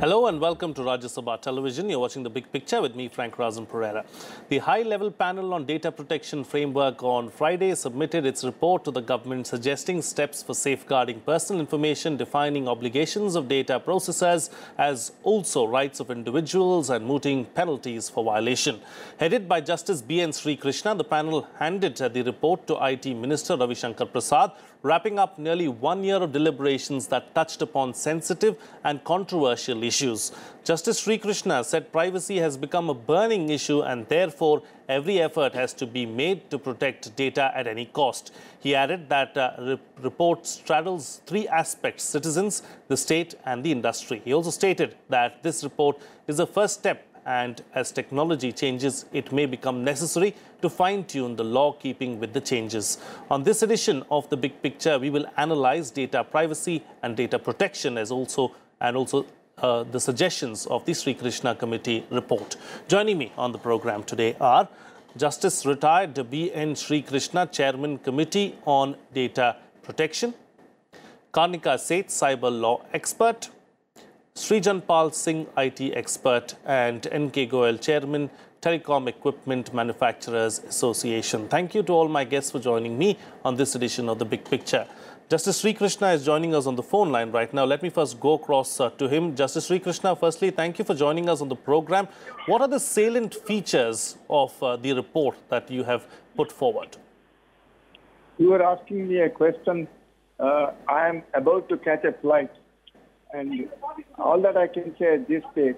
Hello and welcome to Rajya Sabha Television. You're watching The Big Picture with me, Frank Razan Pereira. The high-level panel on data protection framework on Friday submitted its report to the government suggesting steps for safeguarding personal information, defining obligations of data processors as also rights of individuals and mooting penalties for violation. Headed by Justice B.N. Sri Krishna, the panel handed the report to IT Minister Ravi Shankar Prasad wrapping up nearly one year of deliberations that touched upon sensitive and controversial issues. Justice Sri Krishna said privacy has become a burning issue and therefore every effort has to be made to protect data at any cost. He added that uh, re report straddles three aspects, citizens, the state and the industry. He also stated that this report is a first step and as technology changes, it may become necessary to fine-tune the law keeping with the changes. On this edition of The Big Picture, we will analyze data privacy and data protection as also and also uh, the suggestions of the Sri Krishna Committee report. Joining me on the program today are Justice retired B.N. Sri Krishna, Chairman Committee on Data Protection, Karnika Seth, Cyber Law Expert, Srijan Pal Singh, IT expert, and NK Goel, chairman, Telecom Equipment Manufacturers Association. Thank you to all my guests for joining me on this edition of The Big Picture. Justice Sri Krishna is joining us on the phone line right now. Let me first go across uh, to him. Justice Sri Krishna, firstly, thank you for joining us on the program. What are the salient features of uh, the report that you have put forward? You are asking me a question. Uh, I am about to catch a flight and all that I can say at this stage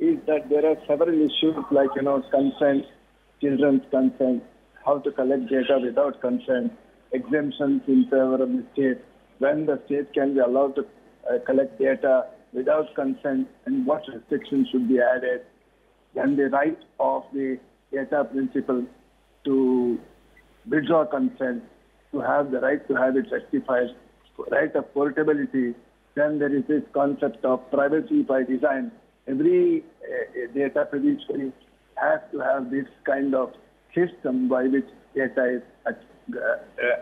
is that there are several issues like, you know, consent, children's consent, how to collect data without consent, exemptions in favor of the state, when the state can be allowed to uh, collect data without consent, and what restrictions should be added, and the right of the data principle to withdraw consent, to have the right to have it rectified, right of portability, then there is this concept of privacy by design. Every uh, data fiduciary has to have this kind of system by which data is at, uh,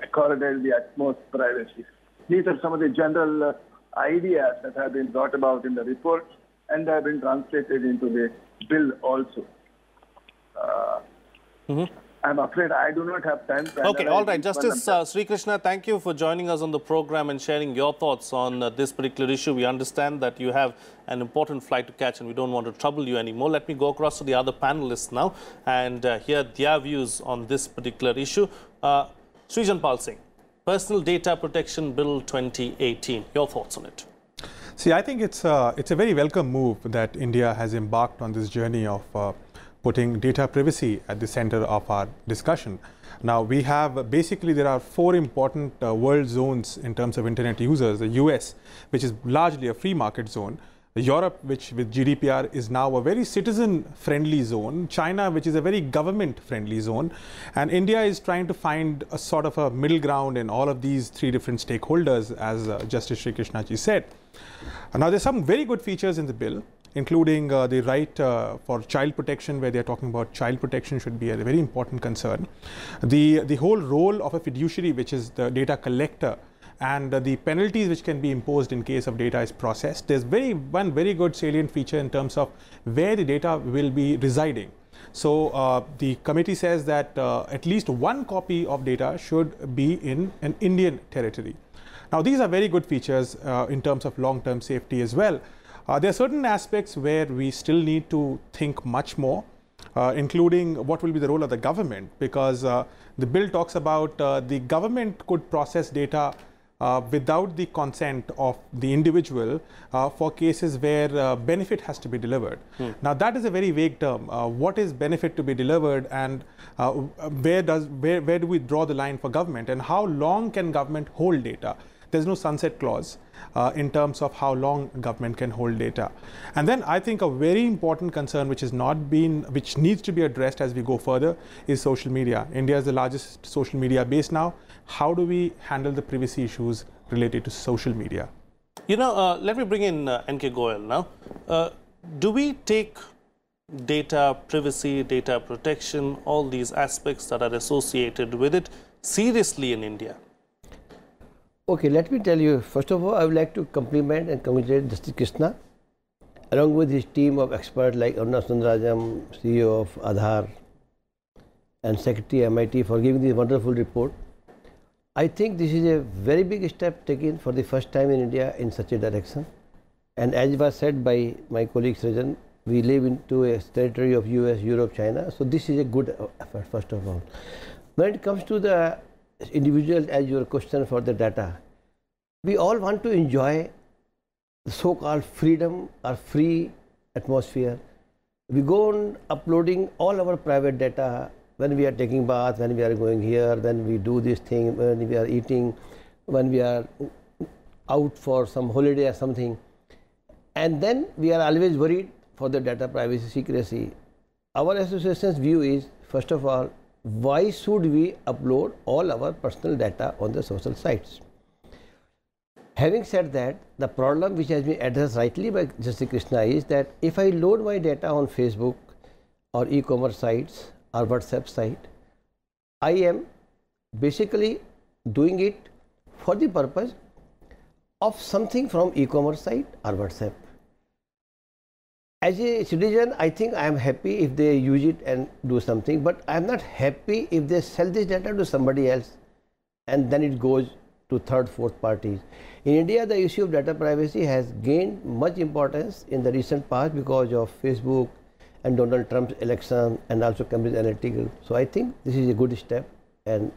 accorded the utmost privacy. These are some of the general uh, ideas that have been brought about in the report and have been translated into the bill also. Uh, mm-hmm. I'm afraid I do not have time. okay, all right. Justice uh, Sri Krishna, thank you for joining us on the program and sharing your thoughts on uh, this particular issue. We understand that you have an important flight to catch and we don't want to trouble you anymore. Let me go across to the other panelists now and uh, hear their views on this particular issue. Uh, Srijan Pal Singh, Personal Data Protection Bill 2018. Your thoughts on it? See, I think it's, a uh, it's a very welcome move that India has embarked on this journey of uh, putting data privacy at the center of our discussion. Now we have basically there are four important uh, world zones in terms of internet users. The US, which is largely a free market zone. Europe, which with GDPR is now a very citizen friendly zone, China, which is a very government friendly zone, and India is trying to find a sort of a middle ground in all of these three different stakeholders, as uh, Justice Sri Krishnaji said. Now, there's some very good features in the bill including uh, the right uh, for child protection, where they are talking about child protection should be a very important concern. The, the whole role of a fiduciary, which is the data collector, and uh, the penalties which can be imposed in case of data is processed. There's very one very good salient feature in terms of where the data will be residing. So uh, the committee says that uh, at least one copy of data should be in an Indian territory. Now these are very good features uh, in terms of long-term safety as well. Uh, there are certain aspects where we still need to think much more, uh, including what will be the role of the government, because uh, the bill talks about uh, the government could process data uh, without the consent of the individual uh, for cases where benefit has to be delivered. Hmm. Now that is a very vague term. what is benefit to be delivered, and where does where where do we draw the line for government, and how long can government hold data? there's no sunset clause uh, in terms of how long government can hold data. And then I think a very important concern which has not been, which needs to be addressed as we go further is social media. India is the largest social media base now. How do we handle the privacy issues related to social media? You know, uh, let me bring in uh, NK Goyal now. Uh, do we take data privacy, data protection, all these aspects that are associated with it seriously in India? Okay, let me tell you. First of all, I would like to compliment and congratulate Dr. Krishna, along with his team of experts like Aruna Sundarajam, CEO of Aadhaar, and Secretary MIT for giving this wonderful report. I think this is a very big step taken for the first time in India in such a direction. And as was said by my colleague Surgeon, we live into a territory of US, Europe, China. So this is a good effort, first of all. When it comes to the individual as your question for the data. We all want to enjoy the so-called freedom or free atmosphere. We go on uploading all our private data when we are taking bath, when we are going here, when we do this thing, when we are eating, when we are out for some holiday or something. And then we are always worried for the data privacy secrecy. Our association's view is, first of all, why should we upload all our personal data on the social sites? Having said that, the problem which has been addressed rightly by Justice Krishna is that if I load my data on Facebook or e-commerce sites or WhatsApp site, I am basically doing it for the purpose of something from e-commerce site or WhatsApp as a citizen, I think I am happy if they use it and do something, but I am not happy if they sell this data to somebody else and then it goes to third, fourth parties. In India, the issue of data privacy has gained much importance in the recent past because of Facebook and Donald Trump's election and also Cambridge Analytica. So I think this is a good step and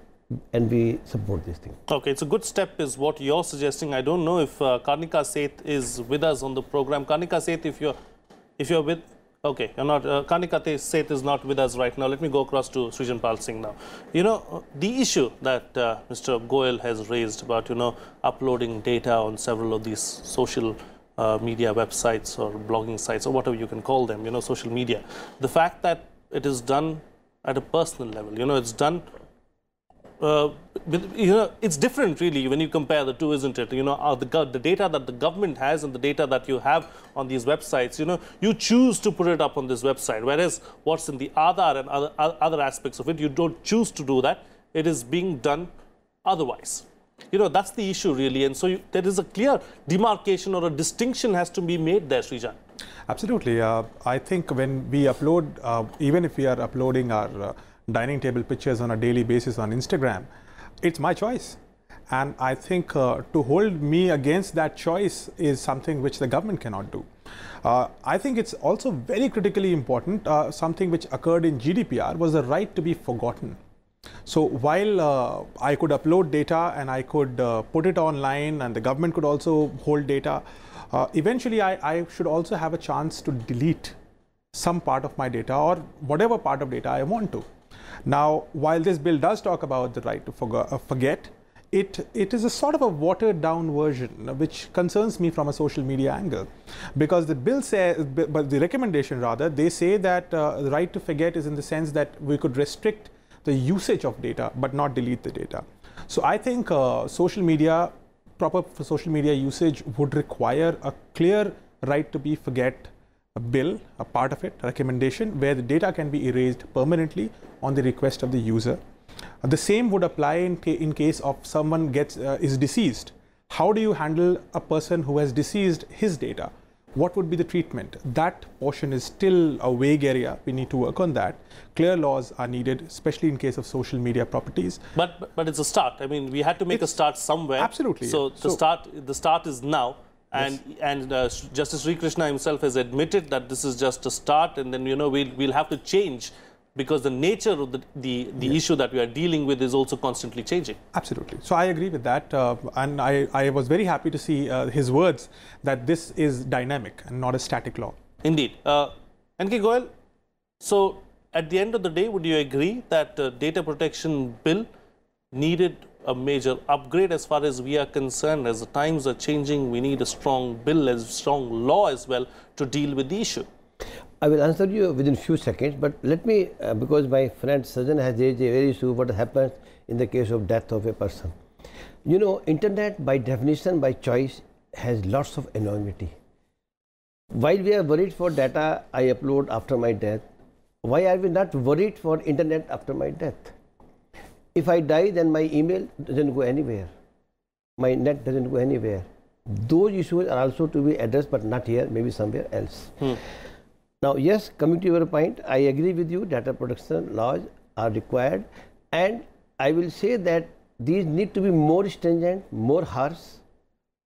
and we support this thing. Okay, it's a good step is what you're suggesting. I don't know if uh, Karnika Seth is with us on the program. Karnika Seth, if you're if you're with, okay, you're not, uh, Kanikate Seth is not with us right now. Let me go across to Pal Singh now. You know, uh, the issue that uh, Mr. Goel has raised about, you know, uploading data on several of these social uh, media websites or blogging sites or whatever you can call them, you know, social media. The fact that it is done at a personal level, you know, it's done uh, you know, it's different really when you compare the two, isn't it? You know, uh, the, the data that the government has and the data that you have on these websites, you know, you choose to put it up on this website, whereas what's in the Aadhaar and other, other aspects of it, you don't choose to do that. It is being done otherwise. You know, that's the issue really. And so you, there is a clear demarcation or a distinction has to be made there, Srijan. Absolutely. Uh, I think when we upload, uh, even if we are uploading our uh, dining table pictures on a daily basis on Instagram, it's my choice. And I think uh, to hold me against that choice is something which the government cannot do. Uh, I think it's also very critically important. Uh, something which occurred in GDPR was the right to be forgotten. So while uh, I could upload data and I could uh, put it online, and the government could also hold data, uh, eventually I, I should also have a chance to delete some part of my data or whatever part of data I want to. Now, while this bill does talk about the right to uh, forget, it, it is a sort of a watered down version, which concerns me from a social media angle. Because the bill says, but the recommendation rather, they say that uh, the right to forget is in the sense that we could restrict the usage of data, but not delete the data. So I think uh, social media, proper social media usage would require a clear right to be forget a bill, a part of it, a recommendation, where the data can be erased permanently on the request of the user. Uh, the same would apply in, ca in case of someone gets uh, is deceased. How do you handle a person who has deceased his data? What would be the treatment? That portion is still a vague area. We need to work on that. Clear laws are needed, especially in case of social media properties. But but it's a start. I mean, we had to make it's, a start somewhere. Absolutely. So yeah. the so, start the start is now and yes. and uh, Justice Sri Krishna himself has admitted that this is just a start, and then you know we'll we'll have to change because the nature of the the, the yes. issue that we are dealing with is also constantly changing. Absolutely. So I agree with that, uh, and I I was very happy to see uh, his words that this is dynamic and not a static law. Indeed, uh, N.K. Goel. So at the end of the day, would you agree that uh, data protection bill needed a major upgrade as far as we are concerned. As the times are changing, we need a strong bill, a strong law as well to deal with the issue. I will answer you within few seconds, but let me, uh, because my friend Sajan has raised a very issue what happens in the case of death of a person. You know, internet by definition, by choice, has lots of anonymity. While we are worried for data I upload after my death, why are we not worried for internet after my death? If I die, then my email doesn't go anywhere. My net doesn't go anywhere. Those issues are also to be addressed, but not here, maybe somewhere else. Hmm. Now, yes, coming to your point, I agree with you, data protection laws are required. And I will say that these need to be more stringent, more harsh,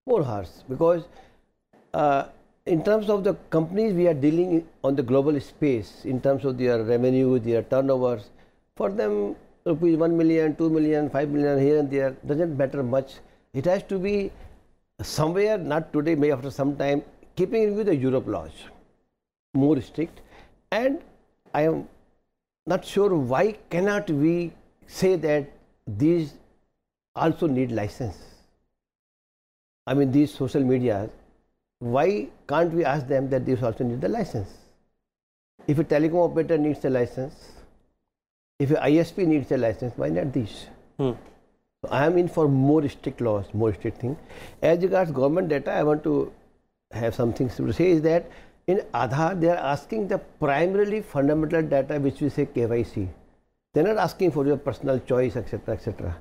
more harsh, because uh, in terms of the companies we are dealing on the global space, in terms of their revenue, their turnovers, for them rupees 1 million, 2 million, 5 million here and there doesn't matter much. It has to be somewhere, not today, maybe after some time, keeping in view the Europe laws, more strict. And I am not sure why cannot we say that these also need license. I mean, these social media, why can't we ask them that these also need the license? If a telecom operator needs the license, if your ISP needs a license, why not these? Hmm. I am in for more strict laws, more strict thing. As regards government data, I want to have some things to say is that in Aadhaar, they are asking the primarily fundamental data, which we say KYC. They're not asking for your personal choice, etc., etc.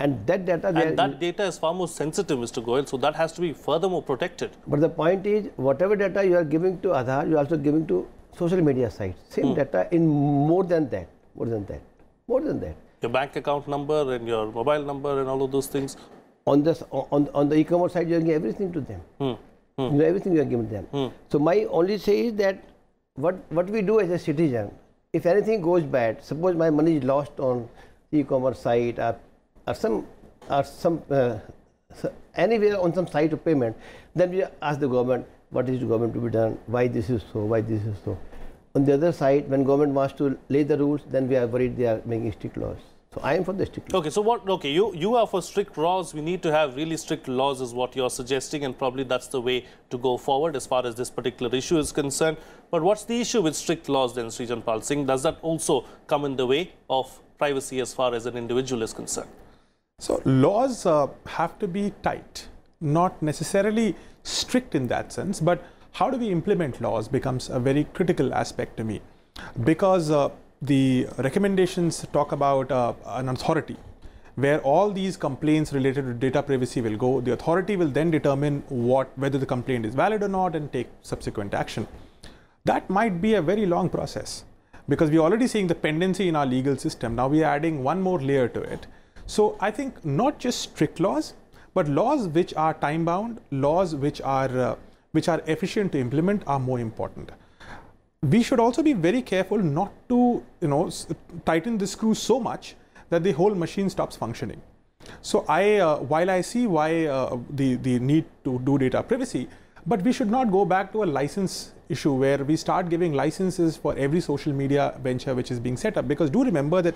And that data... And that data is far more sensitive, Mr. Goyal, so that has to be furthermore protected. But the point is, whatever data you are giving to Aadhaar, you are also giving to social media sites. Same hmm. data in more than that. More than that. More than that. Your bank account number and your mobile number and all of those things. On the on on the e-commerce side, you are giving everything to them. Hmm. Hmm. You know everything you are giving them. Hmm. So my only say is that what what we do as a citizen, if anything goes bad, suppose my money is lost on e-commerce site or, or some or some uh, anywhere on some site of payment, then we ask the government, what is the government to be done, why this is so, why this is so. On the other side, when government wants to lay the rules, then we are worried they are making strict laws. So I am for the strict laws. Okay, so what, okay, you, you are for strict laws. We need to have really strict laws is what you're suggesting and probably that's the way to go forward as far as this particular issue is concerned. But what's the issue with strict laws then, Sri Janpal Singh? Does that also come in the way of privacy as far as an individual is concerned? So laws uh, have to be tight, not necessarily strict in that sense, but how do we implement laws becomes a very critical aspect to me because uh, the recommendations talk about uh, an authority where all these complaints related to data privacy will go the authority will then determine what whether the complaint is valid or not and take subsequent action that might be a very long process because we're already seeing the pendency in our legal system now we're adding one more layer to it so i think not just strict laws but laws which are time bound laws which are uh, which are efficient to implement are more important. We should also be very careful not to, you know, tighten the screw so much that the whole machine stops functioning. So I, uh, while I see why uh, the, the need to do data privacy, but we should not go back to a license issue where we start giving licenses for every social media venture which is being set up. Because do remember that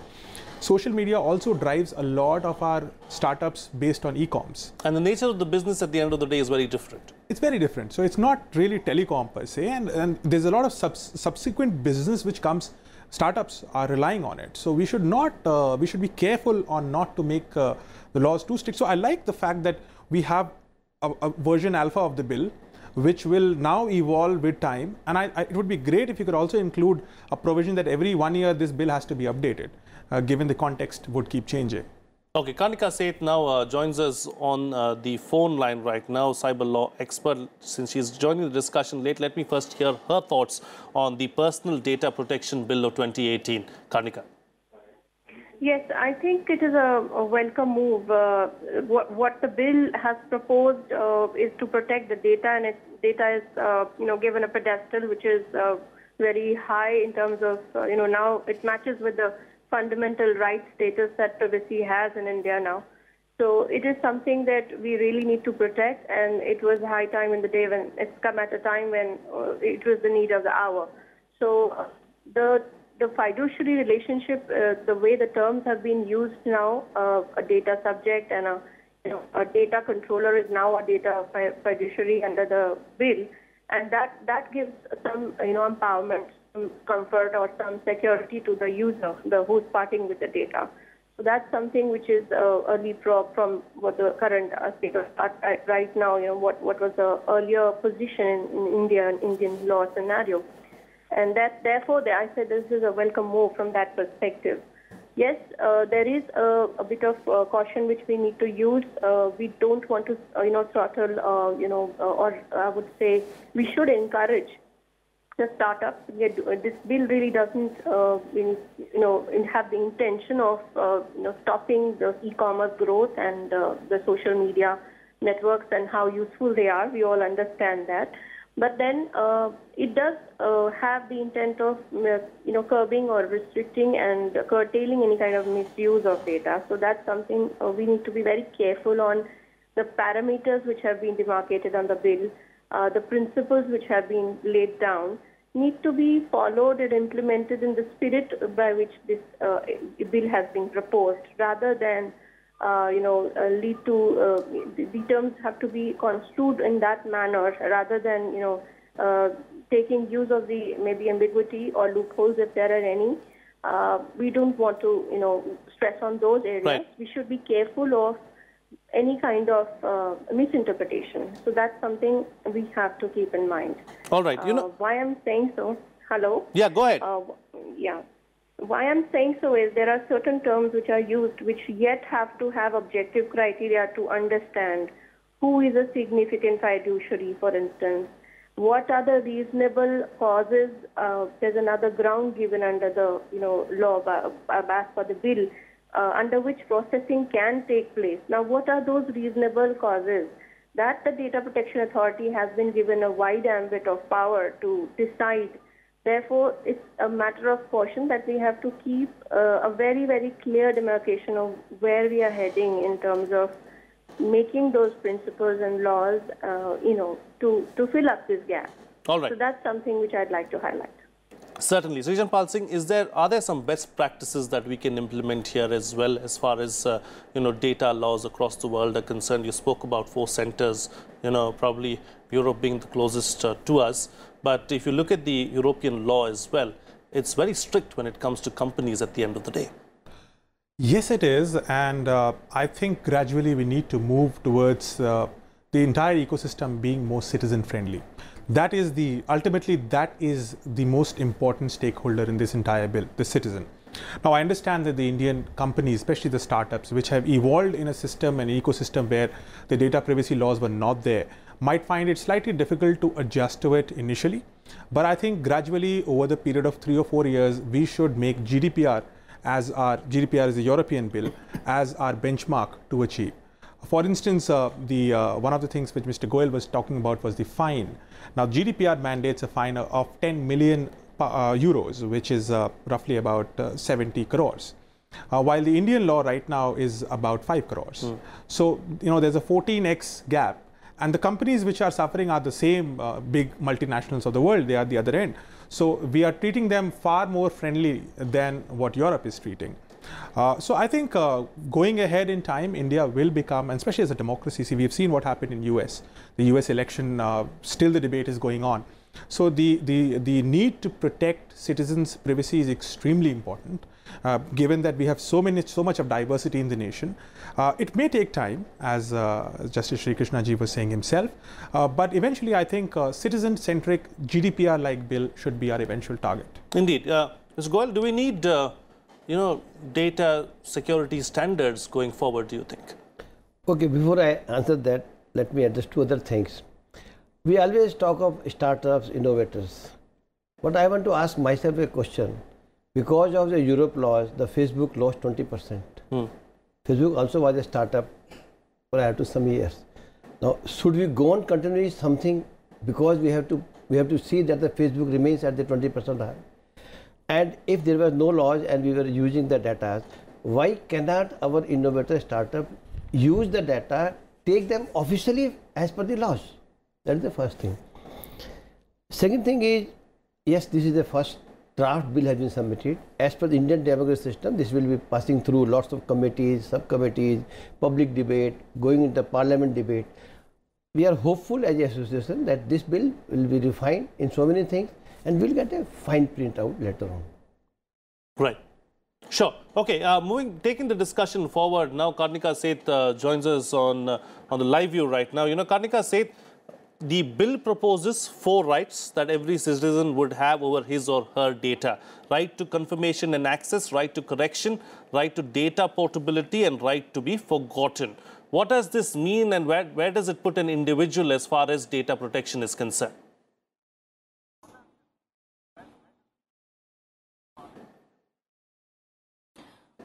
social media also drives a lot of our startups based on e-coms. And the nature of the business at the end of the day is very different. It's very different. So it's not really telecom per se, and, and there's a lot of sub subsequent business which comes startups are relying on it. So we should not, uh, we should be careful on not to make uh, the laws too strict. So I like the fact that we have a, a version alpha of the bill which will now evolve with time. And I, I, it would be great if you could also include a provision that every one year this bill has to be updated, uh, given the context would keep changing. Okay, Kanika Seth now uh, joins us on uh, the phone line right now, cyber law expert. Since she's joining the discussion late, let me first hear her thoughts on the Personal Data Protection Bill of 2018. Kanika. Yes, I think it is a, a welcome move. Uh, what, what, the bill has proposed uh, is to protect the data, and data is, uh, you know, given a pedestal which is uh, very high in terms of, uh, you know, now it matches with the fundamental right status that privacy has in India now. So it is something that we really need to protect, and it was high time in the day when it's come at a time when uh, it was the need of the hour. So the the fiduciary relationship, uh, the way the terms have been used now, uh, a data subject and a, you know, a data controller is now a data fiduciary under the bill, and that that gives some you know empowerment, some comfort or some security to the user, the who's parting with the data. So that's something which is uh, a leapfrog from what the current uh, state of uh, right now. You know what what was the earlier position in, India in Indian law scenario. And that, therefore, I said this is a welcome move from that perspective. Yes, uh, there is a, a bit of uh, caution which we need to use. Uh, we don't want to, uh, you know, throttle, uh, you know, uh, or I would say we should encourage the startups. This bill really doesn't, in, you know, have the intention of, you know, stopping the e-commerce growth and the social media networks and how useful they are. We all understand that. But then uh, it does uh, have the intent of uh, you know curbing or restricting and curtailing any kind of misuse of data. So that's something uh, we need to be very careful on the parameters which have been demarcated on the bill, uh, the principles which have been laid down need to be followed and implemented in the spirit by which this bill has been proposed rather than uh, you know, uh, lead to uh, the terms have to be construed in that manner rather than you know uh, taking use of the maybe ambiguity or loopholes if there are any. Uh, we don't want to you know stress on those areas. Right. We should be careful of any kind of uh, misinterpretation. So that's something we have to keep in mind. All right, you know why I'm saying so. Hello. Yeah, go ahead. yeah. Why I'm saying so is there are certain terms which are used which yet have to have objective criteria to understand who is a significant fiduciary, for instance. What are the reasonable causes? Uh, there's another ground given under the you know law uh, as for the bill uh, under which processing can take place. Now, what are those reasonable causes? That the Data Protection Authority has been given a wide ambit of power to decide Therefore, it's a matter of caution that we have to keep uh, a very, very clear demarcation of where we are heading in terms of making those principles and laws, uh, you know, to, to fill up this gap. All right. So that's something which I'd like to highlight. Certainly. So, Pal Singh, is there, are there some best practices that we can implement here as well as far as, uh, you know, data laws across the world are concerned? You spoke about four centers, you know, probably Europe being the closest uh, to us. But if you look at the European law as well, it's very strict when it comes to companies at the end of the day. Yes, it is. And uh, I think gradually we need to move towards uh, the entire ecosystem being more citizen friendly. That is the ultimately that is the most important stakeholder in this entire bill, the citizen. Now, I understand that the Indian companies, especially the startups, which have evolved in a system and ecosystem where the data privacy laws were not there, might find it slightly difficult to adjust to it initially. But I think gradually over the period of three or four years, we should make GDPR as our GDPR is a European bill as our benchmark to achieve. For instance, uh, the uh, one of the things which Mr. Goel was talking about was the fine. Now, GDPR mandates a fine of 10 million uh, euros, which is uh, roughly about uh, 70 crores. Uh, while the Indian law right now is about 5 crores. Mm. So, you know, there's a 14x gap and the companies which are suffering are the same uh, big multinationals of the world. They are the other end. So we are treating them far more friendly than what Europe is treating. Uh, so I think uh, going ahead in time, India will become, and especially as a democracy, see we've seen what happened in US. The US election, uh, still the debate is going on. So the, the, the need to protect citizens' privacy is extremely important uh, given that we have so many so much of diversity in the nation. Uh, it may take time, as uh, Justice Sri Krishnaji was saying himself, uh, but eventually I think uh, citizen-centric GDPR-like bill should be our eventual target. Indeed. Uh, Ms. Goel, do we need, uh, you know, data security standards going forward, do you think? Okay, before I answer that, let me address two other things. We always talk of startups, innovators. But I want to ask myself a question because of the Europe laws, the Facebook lost 20%. Hmm. Facebook also was a startup prior to some years. Now, should we go on continuing something because we have to we have to see that the Facebook remains at the 20% high. And if there was no laws and we were using the data, why cannot our innovator startup use the data, take them officially as per the laws? That is the first thing. Second thing is, yes, this is the first draft bill has been submitted. As per the Indian democratic system, this will be passing through lots of committees, subcommittees, public debate, going into parliament debate. We are hopeful as an association that this bill will be refined in so many things and we'll get a fine print out later on. Right. Sure. Okay. Uh, moving, taking the discussion forward now, Karnika Seth uh, joins us on uh, on the live view right now. You know, Karnika Seth, the bill proposes four rights that every citizen would have over his or her data. Right to confirmation and access, right to correction, right to data portability and right to be forgotten. What does this mean and where, where does it put an individual as far as data protection is concerned?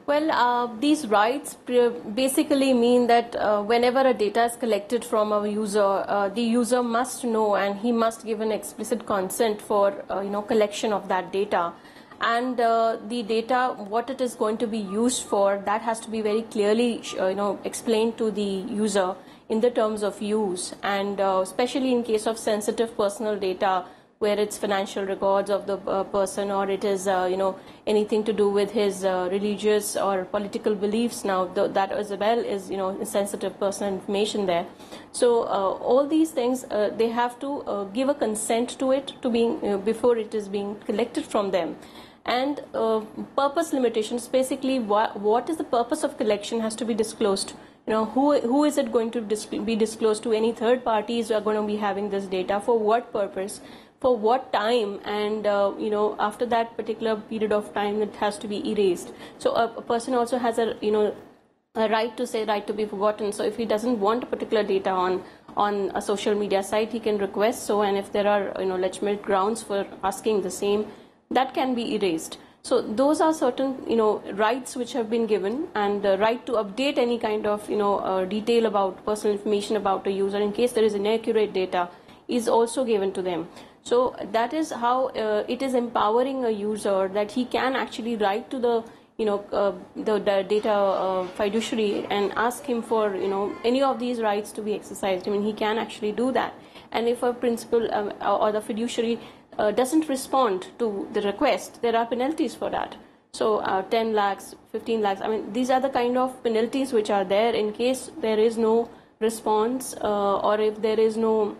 Well, uh, these rights basically mean that uh, whenever a data is collected from a user, uh, the user must know and he must give an explicit consent for uh, you know collection of that data. And uh, the data, what it is going to be used for, that has to be very clearly uh, you know explained to the user in the terms of use. And especially in case of sensitive personal data where it's financial records of the uh, person or it is uh, you know anything to do with his uh, religious or political beliefs now th- that as well is you know sensitive personal information there so uh, all these things uh, they have to uh, give a consent to it to being you know, before it is being collected from them and purpose limitations basically wh- what is the purpose of collection has to be disclosed you know who who is it going to dis- be disclosed to any third parties who are going to be having this data for what purpose for what time and uh, you know after that particular period of time it has to be erased so a, a person also has a you know a right to say right to be forgotten so if he doesn't want particular data on on a social media site he can request so and if there are you know legitimate grounds for asking the same that can be erased so those are certain you know rights which have been given and the right to update any kind of you know uh, detail about personal information about a user in case there is inaccurate data is also given to them so that is how uh, it is empowering a user that he can actually write to the you know uh, the, the, data uh, fiduciary and ask him for you know any of these rights to be exercised. I mean he can actually do that. And if a principal um, or the fiduciary uh, doesn't respond to the request, there are penalties for that. So uh, 10 lakhs, 15 lakhs. I mean these are the kind of penalties which are there in case there is no response uh, or if there is no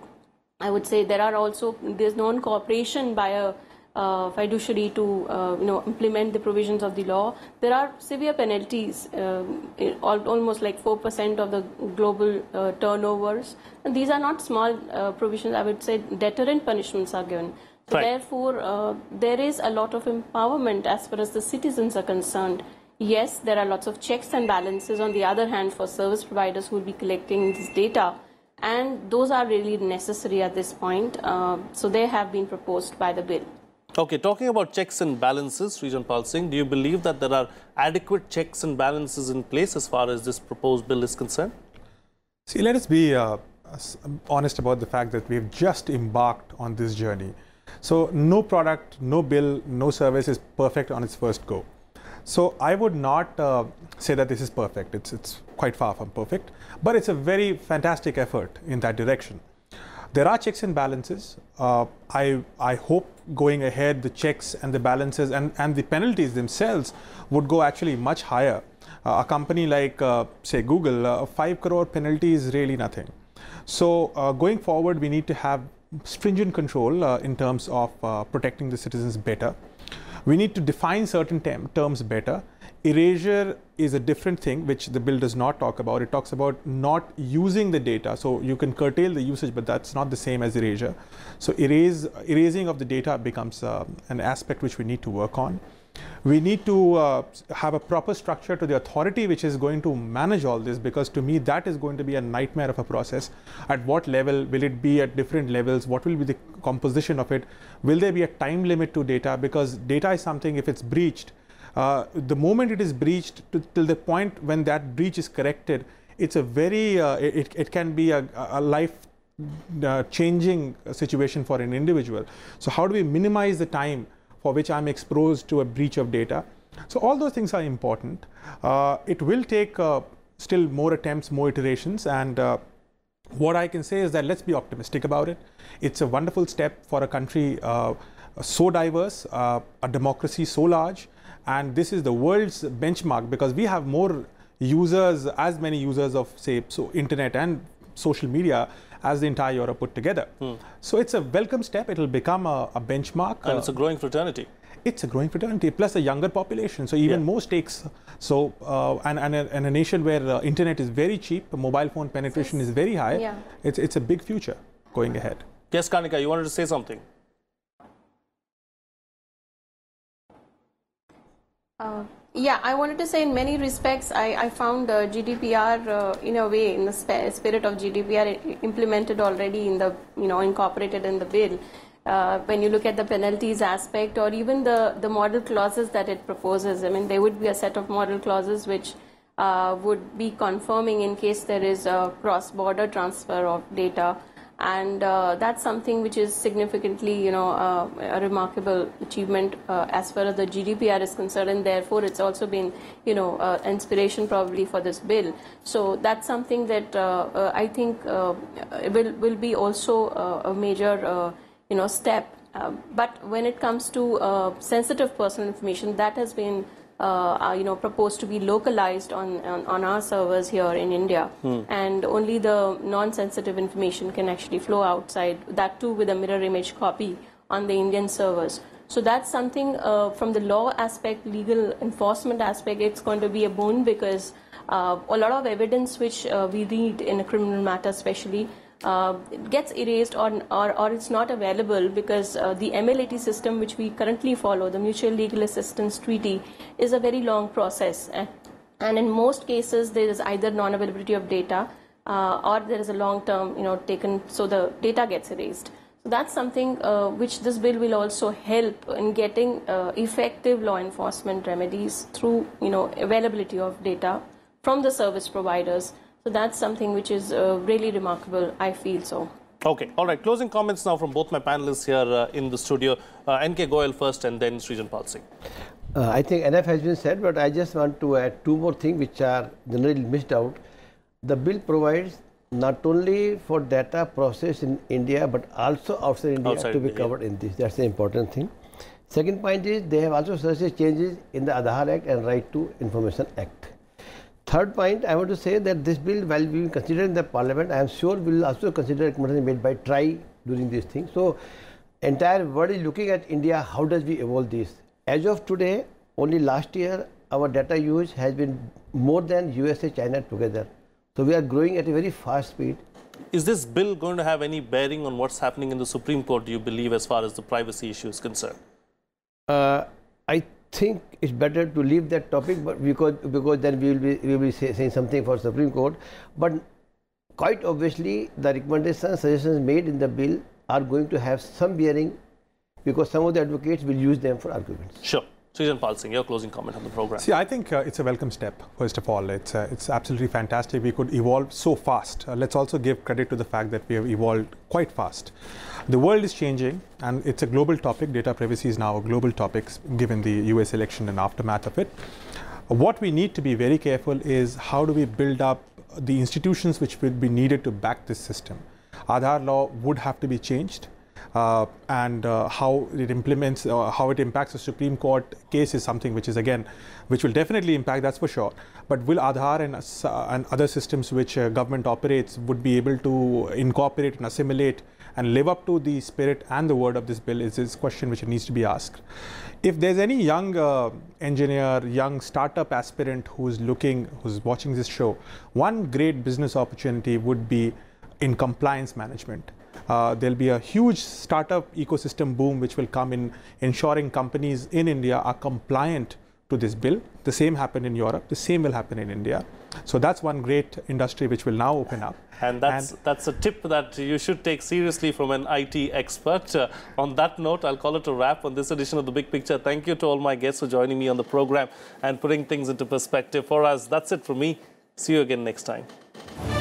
I would say there are also there's non-cooperation by a uh, fiduciary to uh, you know implement the provisions of the law. There are severe penalties, uh, almost like four percent of the global uh, turnovers, and these are not small uh, provisions. I would say deterrent punishments are given. So right. therefore, uh, there is a lot of empowerment as far as the citizens are concerned. Yes, there are lots of checks and balances. On the other hand, for service providers who will be collecting this data and those are really necessary at this point. Uh, so they have been proposed by the bill. Okay, talking about checks and balances, Srijan Paul Singh, do you believe that there are adequate checks and balances in place as far as this proposed bill is concerned? See, let us be uh, honest about the fact that we have just embarked on this journey. So no product, no bill, no service is perfect on its first go. So I would not uh, say that this is perfect. It's, it's quite far from perfect, but it's a very fantastic effort in that direction. There are checks and balances. Uh, I, I hope going ahead, the checks and the balances and, and the penalties themselves would go actually much higher. Uh, a company like, uh, say, Google, a uh, 5 crore penalty is really nothing. So uh, going forward, we need to have stringent control in terms of protecting the citizens better. We need to define certain terms better. Erasure is a different thing, which the bill does not talk about. It talks about not using the data. So you can curtail the usage, but that's not the same as erasure. So erase, erasing of the data becomes uh, an aspect which we need to work on. We need to uh, have a proper structure to the authority which is going to manage all this because to me that is going to be a nightmare of a process. At what level will it be at different levels? What will be the composition of it? Will there be a time limit to data? Because data is something if it's breached, uh, the moment it is breached to, till the point when that breach is corrected, it's a very, uh, it, it can be a, a life uh, changing situation for an individual. So how do we minimize the time for which I'm exposed to a breach of data. So all those things are important. Uh, it will take uh, still more attempts, more iterations, and uh, what I can say is that let's be optimistic about it. It's a wonderful step for a country uh, so diverse, uh, a democracy so large, and this is the world's benchmark because we have more users, as many users of say, so internet and social media as the entire Europe put together. Hmm. So it's a welcome step. It'll become a, a benchmark. And uh, it's a growing fraternity. It's a growing fraternity, plus a younger population. So even yeah. more stakes. So uh, and, and, a, and a nation where uh, internet is very cheap, mobile phone penetration is very high. Yeah. It's, it's a big future going ahead. Yes, Kanika, you wanted to say something. Uh, yeah, I wanted to say in many respects, I, I found uh, GDPR uh, in a way, in the sp spirit of GDPR, implemented already in the, you know, incorporated in the bill. Uh, when you look at the penalties aspect or even the, the model clauses that it proposes, I mean, there would be a set of model clauses which uh, would be confirming in case there is a cross border transfer of data and uh, that's something which is significantly you know uh, a remarkable achievement uh, as far as the GDPR is concerned and therefore it's also been you know uh, inspiration probably for this bill so that's something that uh, uh, I think will will be also a major you know step but when it comes to sensitive personal information that has been uh, are you know proposed to be localized on on, on our servers here in India, hmm. and only the non-sensitive information can actually flow outside. That too with a mirror image copy on the Indian servers. So that's something uh, from the law aspect, legal enforcement aspect, it's going to be a boon because uh, a lot of evidence which uh, we read in a criminal matter, especially, uh, gets erased or, or, or it's not available because uh, the MLAT system which we currently follow, the Mutual Legal Assistance Treaty, is a very long process. And in most cases, there is either non-availability of data uh, or there is a long term, you know, taken, so the data gets erased. So that's something uh, which this bill will also help in getting uh, effective law enforcement remedies through, you know, availability of data from the service providers so that's something which is uh, really remarkable. I feel so. Okay, all right. Closing comments now from both my panelists here uh, in the studio. Uh, NK Goyal first and then Srijan Pal Singh. Uh, I think enough has been said, but I just want to add two more things which are generally missed out. The bill provides not only for data processed in India, but also outside India outside to be India. covered in this. That's the important thing. Second point is they have also suggested changes in the Aadhaar Act and Right to Information Act. Third point, I want to say that this bill, while being considered in the parliament, I am sure will also consider recommendation made by TRI during this thing. So, entire world is looking at India, how does we evolve this? As of today, only last year, our data use has been more than USA, China together. So, we are growing at a very fast speed. Is this bill going to have any bearing on what's happening in the Supreme Court, do you believe, as far as the privacy issue is concerned? Uh, I think it's better to leave that topic but because, because then we will be, we will be say, saying something for Supreme Court. But quite obviously, the recommendations, suggestions made in the bill are going to have some bearing because some of the advocates will use them for arguments. Sure. Srijan Pal Singh, your closing comment on the program. See, I think uh, it's a welcome step, first of all. It's, uh, it's absolutely fantastic. We could evolve so fast. Uh, let's also give credit to the fact that we have evolved quite fast. The world is changing, and it's a global topic. Data privacy is now a global topic, given the US election and aftermath of it. What we need to be very careful is how do we build up the institutions which will be needed to back this system. Aadhaar law would have to be changed uh, and uh, how it implements or uh, how it impacts the Supreme Court case is something which is again, which will definitely impact that's for sure. But will Aadhaar and, uh, and other systems which uh, government operates would be able to incorporate and assimilate and live up to the spirit and the word of this bill is this question which needs to be asked. If there's any young uh, engineer, young startup aspirant who's looking, who's watching this show, one great business opportunity would be in compliance management. Uh, there'll be a huge startup ecosystem boom which will come in ensuring companies in India are compliant to this bill. The same happened in Europe. The same will happen in India. So that's one great industry which will now open up. And that's and that's a tip that you should take seriously from an IT expert. Uh, on that note, I'll call it a wrap on this edition of The Big Picture. Thank you to all my guests for joining me on the program and putting things into perspective for us. That's it from me. See you again next time.